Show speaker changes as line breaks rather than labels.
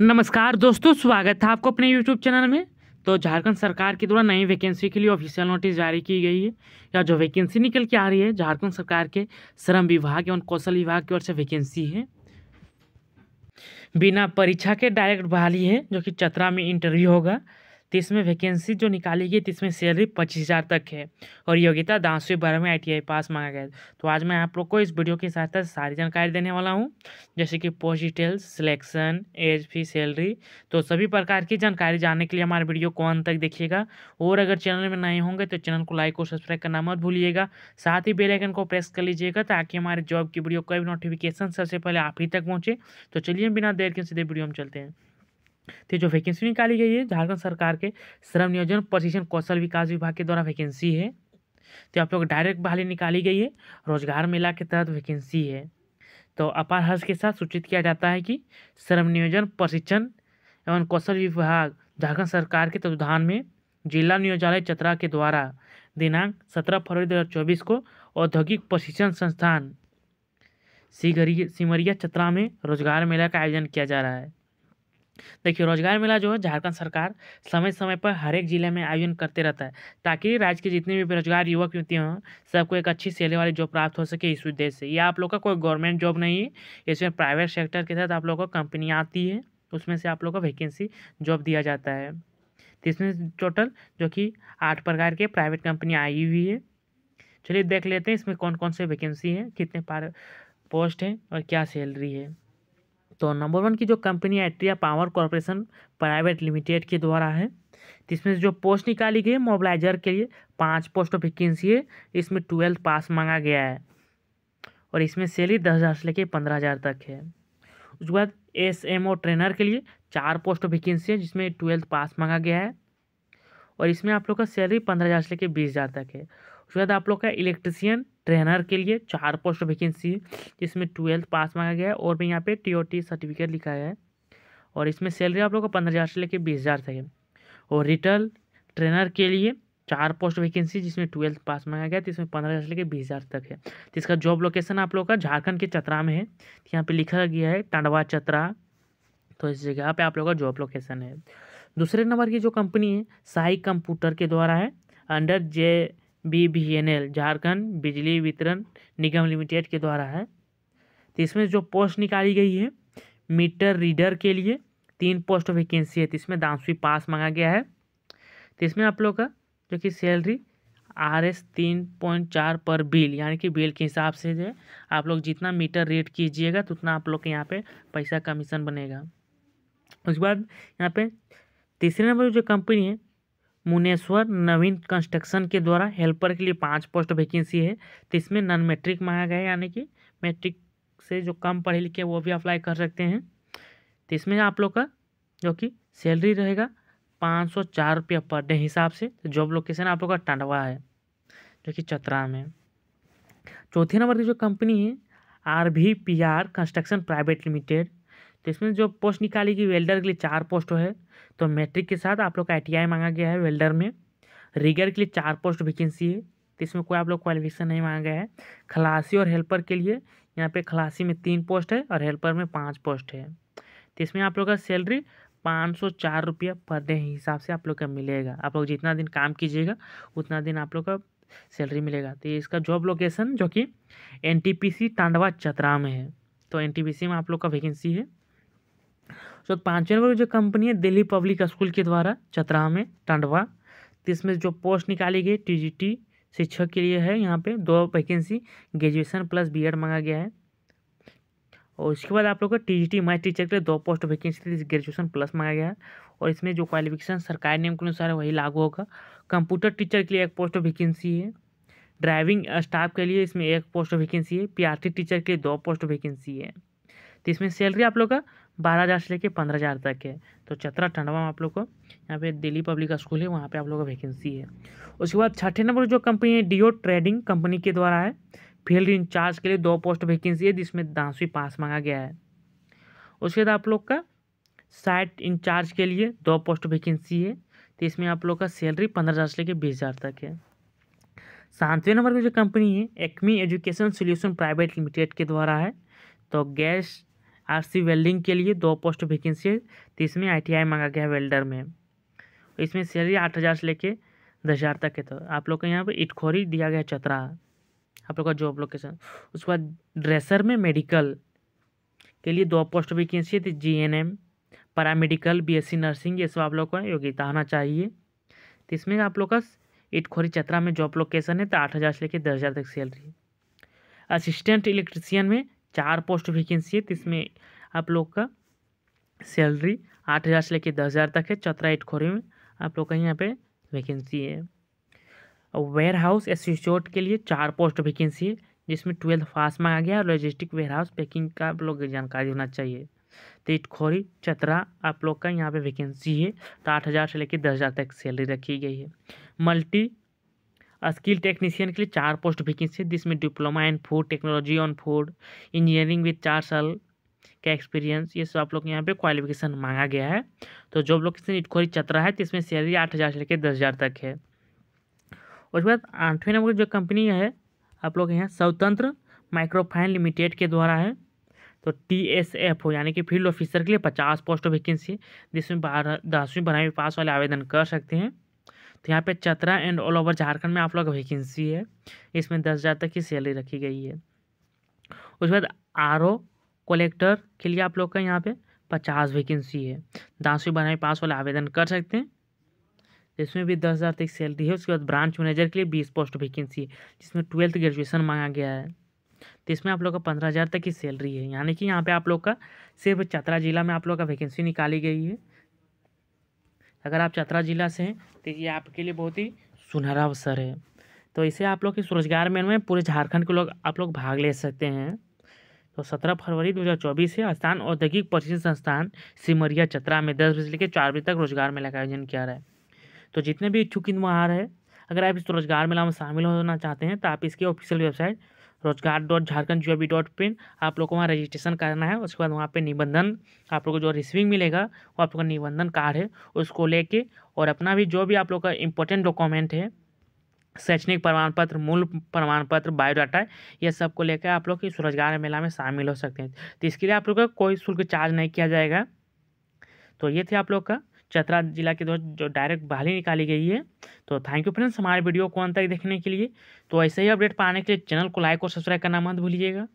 नमस्कार दोस्तों स्वागत है आपको अपने यूट्यूब चैनल में तो झारखंड सरकार के द्वारा नई वैकेंसी के लिए ऑफिशियल नोटिस जारी की गई है या जो वैकेंसी निकल के आ रही है झारखंड सरकार के श्रम विभाग एवं कौशल विभाग की ओर से वैकेंसी है बिना परीक्षा के डायरेक्ट बहाली है जो कि चतरा में इंटरव्यू होगा तो इसमें वैकेंसी जो निकाली गई तो इसमें सैलरी पच्चीस हज़ार तक है और योग्यता दसवीं बारहवीं आई टी पास मांगा गया तो आज मैं आप लोग को इस वीडियो की सहायता से सारी जानकारी देने वाला हूँ जैसे कि post details selection age fee salary तो सभी प्रकार की जानकारी जानने के लिए हमारे वीडियो को अंत तक देखिएगा और अगर चैनल में नए होंगे तो चैनल को लाइक और सब्सक्राइब करना मत भूलिएगा साथ ही बेलाइकन को प्रेस कर लीजिएगा ताकि हमारे जॉब की वीडियो का भी नोटिफिकेशन सबसे पहले आप ही तक पहुँचे तो चलिए बिना देर के सीधे वीडियो हम चलते हैं तो जो वैकेंसी निकाली गई है झारखंड सरकार के श्रम नियोजन प्रशिक्षण कौशल विकास विभाग के द्वारा वैकेंसी है तो आप लोग डायरेक्ट बहाली निकाली गई है रोजगार मेला के तहत वैकेंसी है तो अपार हर्ष के साथ सूचित किया जाता है कि श्रम नियोजन प्रशिक्षण एवं कौशल विभाग झारखंड सरकार के तत्वधान में जिला नियोजालय चतरा के द्वारा दिनांक सत्रह फरवरी दो को औद्योगिक प्रशिक्षण संस्थान सिगरिया सिमरिया चतरा में रोजगार मेला का आयोजन किया जा रहा है देखिए रोजगार मेला जो है झारखंड सरकार समय समय पर हर एक जिले में आयोजन करते रहता है ताकि राज्य के जितने भी बेरोजगार युवक युवतियाँ हों सबको एक अच्छी सैलरी वाली जॉब प्राप्त हो सके इस उद्देश्य से यह आप लोग का कोई गवर्नमेंट जॉब नहीं है इसमें प्राइवेट सेक्टर के तहत आप लोग को कंपनी आती है उसमें से आप लोग को वैकेंसी जॉब दिया जाता है इसमें टोटल जो कि आठ प्रकार के प्राइवेट कंपनी आई हुई है चलिए देख लेते हैं इसमें कौन कौन से वैकेंसी हैं कितने पार पोस्ट हैं और क्या सैलरी है तो नंबर वन की जो company Atria power corporation private limited के द्वारा है इसमें जो पोस्ट निकाली गई मोबलाइजर के लिए पाँच पोस्ट वैकेंसी है इसमें ट्वेल्थ पास मांगा गया है और इसमें सैलरी दस हज़ार से लेकर पंद्रह हज़ार तक है उसके बाद एस एम ओ ट्रेनर के लिए चार पोस्ट वैकेंसी है जिसमें ट्वेल्थ पास मांगा गया है और इसमें आप लोग का सैलरी पंद्रह हज़ार से लेकर बीस हज़ार तक है उसके बाद आप लोग का इलेक्ट्रीसियन ट्रेनर के लिए चार पोस्ट वैकेंसी है जिसमें ट्वेल्थ पास मांगा गया है और भी यहाँ पे टी सर्टिफिकेट लिखा गया है और इसमें सैलरी आप लोग को पंद्रह हज़ार से लेकर बीस हज़ार तक है और रिटेल ट्रेनर के लिए चार पोस्ट वैकेंसी जिसमें ट्वेल्थ पास मांगा गया तो इसमें पंद्रह हज़ार से लेकर बीस हज़ार तक है तो इसका जॉब लोकेशन आप लोग का झारखंड के चतरा में है तो यहाँ पर लिखा गया है टंडवा चतरा तो इस जगह पर आप लोग का जॉब लोकेशन है दूसरे नंबर की जो कंपनी है साई कंप्यूटर के द्वारा है under J B N L Jharkhand Bijli Vitran निगम लिमिटेड के द्वारा है तो इसमें जो पोस्ट निकाली गई है मीटर रीडर के लिए तीन पोस्ट वैकेंसी है तो इसमें दामसवी पास मांगा गया है तो इसमें आप लोग का जो कि सैलरी आर एस तीन पॉइंट चार पर बिल यानी कि बिल के हिसाब से जो आप लोग जितना मीटर रेट कीजिएगा तो उतना आप लोग के यहाँ पे पैसा कमीशन बनेगा उसके बाद यहाँ पे तीसरे नंबर जो कंपनी है मुनेश्वर नवीन कंस्ट्रक्शन के द्वारा हेल्पर के लिए पाँच पोस्ट वैकेंसी है तो इसमें नॉन मैट्रिक मांगा गया यानी कि मैट्रिक से जो कम पढ़े लिखे वो भी अप्लाई कर सकते हैं तो इसमें आप लोग का जो कि सैलरी रहेगा पाँच सौ चार रुपये पर डे हिसाब से तो जॉब लोकेशन आप लोग का टंडवा है जो कि चतरा में चौथे नंबर की जो कंपनी है R P R construction private limited तो इसमें जो पोस्ट निकालेगी वेल्डर के लिए चार पोस्ट है तो मैट्रिक के साथ आप लोग का आई मांगा गया है वेल्डर में रिगर के लिए चार पोस्ट वैकेंसी है तो इसमें कोई आप लोग क्वालिफिकेशन नहीं मांगा गया है खलासी और हेल्पर के लिए यहाँ पे खलासी में तीन पोस्ट है और हेल्पर में पाँच पोस्ट है तो इसमें आप लोग का सैलरी पाँच सौ चार रुपया पर डे हिसाब से आप लोग का मिलेगा आप लोग जितना दिन काम कीजिएगा उतना दिन आप लोग का सैलरी मिलेगा तो इसका जॉब लोकेशन जो कि N T P C Tandwa Chatra में है तो एन टी पी सी में आप लोग का वैकेंसी है सो पाँच नंबर जो कंपनी है दिल्ली पब्लिक स्कूल के द्वारा चतरा में टंडवा इसमें जो पोस्ट निकाली गई टीजीटी शिक्षक के लिए है यहाँ पे दो वैकेंसी ग्रेजुएशन प्लस बीएड मांगा गया है और इसके बाद आप लोग का T G T math teacher के लिए दो पोस्ट वैकेंसी थी ग्रेजुएशन प्लस मांगा गया है और इसमें जो क्वालिफिकेशन सरकारी नियम के अनुसार है वही लागू होगा कंप्यूटर टीचर के लिए एक पोस्ट वैकेंसी है ड्राइविंग स्टाफ के लिए इसमें एक पोस्ट वैकेंसी है टी टीचर के लिए दो पोस्ट वैकेंसी है तो इसमें सैलरी आप लोग का बारह हज़ार से लेके पंद्रह हज़ार तक है तो चतरा टंडवा में आप लोग को यहाँ पे दिल्ली पब्लिक स्कूल है वहाँ पे आप लोग का वैकेंसी है उसके बाद छठे नंबर जो कंपनी है डीओ ट्रेडिंग कंपनी के द्वारा है फील्ड इंचार्ज के लिए दो पोस्ट वैकेंसी है जिसमें दसवीं पास मांगा गया है उसके बाद आप लोग का साइट इंचार्ज के लिए दो पोस्ट वैकेंसी है तो इसमें आप लोग का सैलरी पंद्रह हज़ार से लेकर बीस हज़ार तक है सातवें नंबर की जो कंपनी है Acme education solution private limited के द्वारा है तो गैस आरसी वेल्डिंग के लिए दो पोस्ट वैकेंसी है तो इसमें आईटीआई मांगा गया है वेल्डर में इसमें सैलरी आठ हज़ार से लेके दस हज़ार तक है तो आप लोग का यहाँ पे इटखोरी दिया गया चतरा आप लोग का जॉब लोकेशन उसके बाद ड्रेसर में मेडिकल के लिए दो पोस्ट वैकेंसी है तो G N M paramedical B S C nursing ये सब आप लोग का योग्यता होना चाहिए तो इसमें आप लोग का इटखोरी चतरा में जॉब लोकेशन है तो आठ हज़ार से लेकर दस हज़ार तक सैलरी असिस्टेंट इलेक्ट्रिशियन में चार पोस्ट वैकेंसी है तो इसमें आप लोग का सैलरी आठ हज़ार से लेकर दस हज़ार तक है चतरा इटखोरी में आप लोग का यहाँ पे वैकेंसी है वेयर हाउस एसोसिएट के लिए चार पोस्ट वैकेंसी है जिसमें ट्वेल्थ पास मांगा गया और लॉजिस्टिक वेयर हाउस पैकिंग का आप लोग जानकारी होना चाहिए तो इटखोरी चतरा आप लोग का यहाँ पे वैकेंसी है तो आठ हज़ार से लेकर दस हज़ार तक सैलरी रखी गई है मल्टी स्किल टेक्नीशियन के लिए चार पोस्ट वैकेंसी जिसमें diploma in food technology on food engineering with चार साल का एक्सपीरियंस ये सब आप लोग यहाँ पे क्वालिफिकेशन मांगा गया है तो जॉब लोकेशन इटखोरी चतरा है जिसमें सैलरी आठ हज़ार से लेकर दस हज़ार तक है उसके बाद आठवें नंबर की जो कंपनी है आप लोग यहाँ स्वतंत्र माइक्रोफाइन लिमिटेड के द्वारा है तो टी एस एफ हो यानी कि फील्ड ऑफिसर के लिए पचास पोस्ट वैकेंसी जिसमें बारह दसवीं बारहवीं पास वाले आवेदन कर सकते हैं तो यहाँ पे Chatra and all over Jharkhand में आप लोग वैकेंसी है इसमें दस हज़ार तक की सैलरी रखी गई है उसके बाद आर कलेक्टर के लिए आप लोग का यहाँ पे पचास वैकेंसी है दसवीं बनाई पास वाले आवेदन कर सकते हैं इसमें भी दस हज़ार तक सैलरी है उसके बाद ब्रांच मैनेजर के लिए बीस पोस्ट वैकेंसी है जिसमें ट्वेल्थ ग्रेजुएसन मांगा गया है तो इसमें आप लोग का पंद्रह हज़ार तक की सैलरी है यानी कि यहाँ पे आप लोग का सिर्फ चतरा ज़िला में आप लोग का वैकेंसी निकाली गई है अगर आप चतरा ज़िला से हैं तो ये आपके लिए बहुत ही सुनहरा अवसर है तो इसे आप लोग इस रोजगार मेल में पूरे झारखंड के लोग आप लोग भाग ले सकते हैं तो सत्रह फरवरी दो हज़ार चौबीस से स्थान औद्योगिक प्रशिक्षण संस्थान सिमरिया चतरा में दस बजे लेकर चार बजे तक रोजगार मेला का आयोजन किया रहा है तो जितने भी इच्छुक इनवार है अगर आप इस रोजगार मेला में शामिल होना चाहते हैं तो आप इसकी official website Rojgar dot Jharkhand G O V dot in आप लोग को वहाँ रजिस्ट्रेशन करना है उसके बाद वहाँ पे निबंधन आप लोग को जो रिसीविंग मिलेगा वो आप लोग का निबंधन कार्ड है उसको लेके और अपना भी जो भी आप लोग का इंपॉर्टेंट डॉक्यूमेंट है शैक्षणिक प्रमाण पत्र मूल प्रमाण पत्र बायोडाटा ये सब को लेकर आप लोग इस रोजगार मेला में शामिल हो सकते हैं तो इसके लिए आप लोग का कोई शुल्क चार्ज नहीं किया जाएगा तो ये थे आप लोग का चतरा जिला के दोस्त जो डायरेक्ट बहाली निकाली गई है तो थैंक यू फ्रेंड्स हमारे वीडियो को अंत तक देखने के लिए तो ऐसे ही अपडेट पाने के लिए चैनल को लाइक और सब्सक्राइब करना मत भूलिएगा